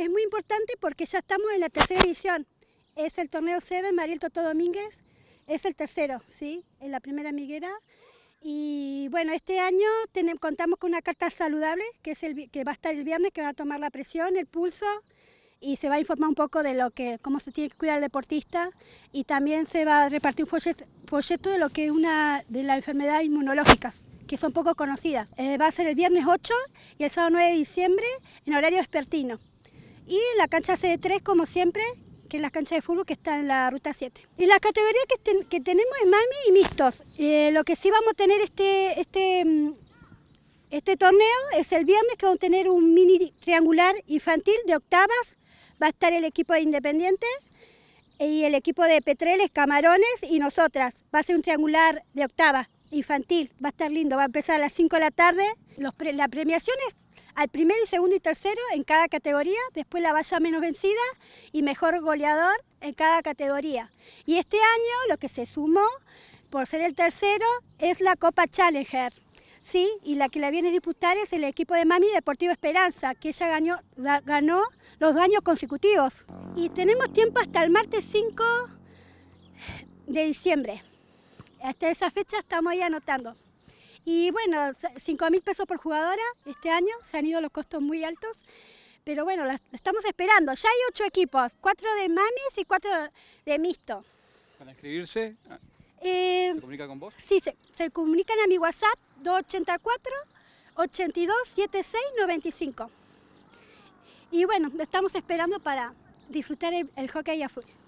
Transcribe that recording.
Es muy importante porque ya estamos en la tercera edición. Es el torneo Seven Mariel Toto Domínguez, es el tercero, ¿sí? En la primera miguera. Y bueno, este año contamos con una carta saludable, que, es el, que va a estar el viernes, que va a tomar la presión, el pulso, y se va a informar un poco de lo que, cómo se tiene que cuidar el deportista, y también se va a repartir un folleto, de lo que es una de las enfermedades inmunológicas que son poco conocidas. Eh, va a ser el viernes 8 y el sábado 9 de diciembre en horario vespertino. Y la cancha c 3 como siempre, que es la cancha de fútbol que está en la ruta 7. Y la categoría que, que tenemos es mami y mixtos. Eh, lo que sí vamos a tener este, este, mm, este torneo es el viernes que vamos a tener un mini triangular infantil de octavas. Va a estar el equipo de Independiente y el equipo de Petreles, Camarones y nosotras. Va a ser un triangular de octava infantil. Va a estar lindo. Va a empezar a las 5 de la tarde. Los la premiación es al primero y segundo y tercero en cada categoría, después la valla menos vencida y mejor goleador en cada categoría. Y este año lo que se sumó por ser el tercero es la Copa Challenger. Sí, y la que la viene a disputar es el equipo de Mami Deportivo Esperanza, que ella ganó, ganó los años consecutivos. Y tenemos tiempo hasta el martes 5 de diciembre. Hasta esa fecha estamos ahí anotando. Y bueno, 5.000 mil pesos por jugadora este año, se han ido los costos muy altos. Pero bueno, estamos esperando. Ya hay ocho equipos, cuatro de mamis y cuatro de mixto. ¿Para inscribirse? Ah, eh, ¿Se comunica con vos? Sí, se, comunican a mi WhatsApp 284 82 76 Y bueno, estamos esperando para disfrutar el, hockey a full.